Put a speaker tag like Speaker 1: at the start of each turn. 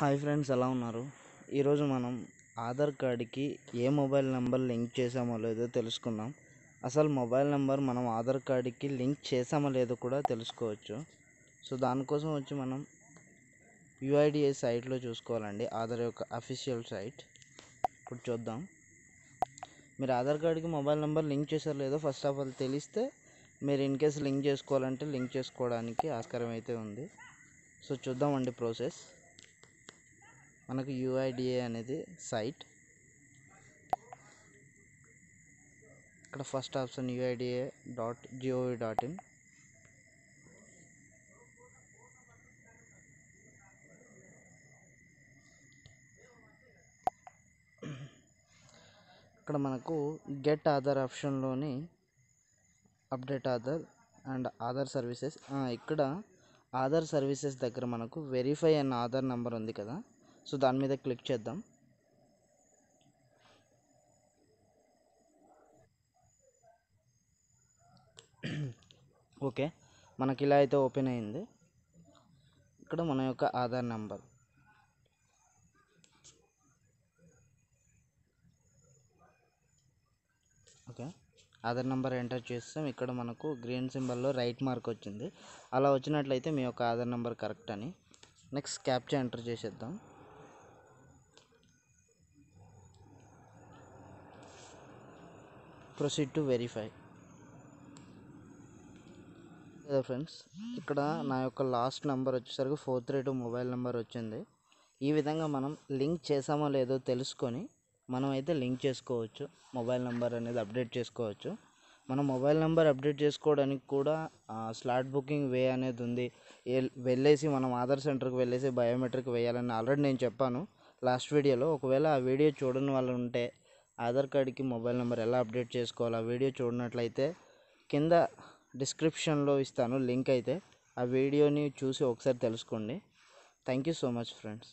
Speaker 1: hi friends ఎలా ఉన్నారు ఈరోజు మనం ఆధార్ కార్డుకి ఏ మొబైల్ నెంబర్ లింక్ చేసామో లేదో తెలుసుకుందాం అసలు మొబైల్ నెంబర్ మనం ఆధార్ కార్డుకి లింక్ చేసామో లేదో కూడా తెలుసుకోవచ్చు సో దానికోసం వచ్చి మనం యుఐడిఏ సైట్లో చూసుకోవాలండి ఆధార్ యొక్క అఫీషియల్ సైట్ ఇప్పుడు చూద్దాం మీరు ఆధార్ కార్డుకి మొబైల్ నెంబర్ లింక్ చేశారు లేదో ఫస్ట్ ఆఫ్ ఆల్ తెలిస్తే మీరు ఇన్ కేసు లింక్ చేసుకోవాలంటే లింక్ చేసుకోవడానికి ఆస్కారం అయితే ఉంది సో చూద్దామండి ప్రాసెస్ మనకు యూఐడిఏ అనేది సైట్ ఇక్కడ first option UIDA dot gov dot in ఇక్కడ మనకు గెట్ ఆధార్ ఆప్షన్లోని update Aadhaar and Aadhaar services ఇక్కడ ఆధార్ సర్వీసెస్ దగ్గర మనకు వెరిఫై అన్న ఆధార్ నెంబర్ ఉంది కదా సో దాని మీద క్లిక్ చేద్దాం ఓకే మనకి ఇలా అయితే ఓపెన్ అయింది ఇక్కడ మన యొక్క Aadhaar number okay Aadhaar number enter చేస్తాం ఇక్కడ మనకు గ్రీన్ సింబల్లో రైట్ మార్క్ వచ్చింది అలా వచ్చినట్లయితే మీ యొక్క ఆధార్ నెంబర్ కరెక్ట్ అని నెక్స్ట్ క్యాప్చర్ ఎంటర్ చేసేద్దాం ప్రొసీడ్ టు వెరిఫై కదా ఫ్రెండ్స్ ఇక్కడ నా యొక్క లాస్ట్ నెంబర్ వచ్చేసరికి four three two mobile number వచ్చింది ఈ విధంగా మనం లింక్ చేసామో లేదో తెలుసుకొని మనం అయితే లింక్ చేసుకోవచ్చు మొబైల్ నెంబర్ అనేది అప్డేట్ చేసుకోవచ్చు మన మొబైల్ నెంబర్ అప్డేట్ చేసుకోవడానికి కూడా స్లాట్ బుకింగ్ వే అనేది ఉంది వెళ్ళేసి మనం ఆధార్ సెంటర్కి వెళ్ళేసి బయోమెట్రిక్ వేయాలని ఆల్రెడీ నేను చెప్పాను లాస్ట్ వీడియోలో ఒకవేళ ఆ వీడియో చూడని వాళ్ళు ఉంటే ఆధార్ కార్డ్కి మొబైల్ నెంబర్ ఎలా అప్డేట్ చేసుకోవాలో ఆ వీడియో చూడనట్లయితే కింద డిస్క్రిప్షన్లో ఇస్తాను లింక్ అయితే ఆ వీడియోని చూసి ఒకసారి తెలుసుకోండి thank you so much friends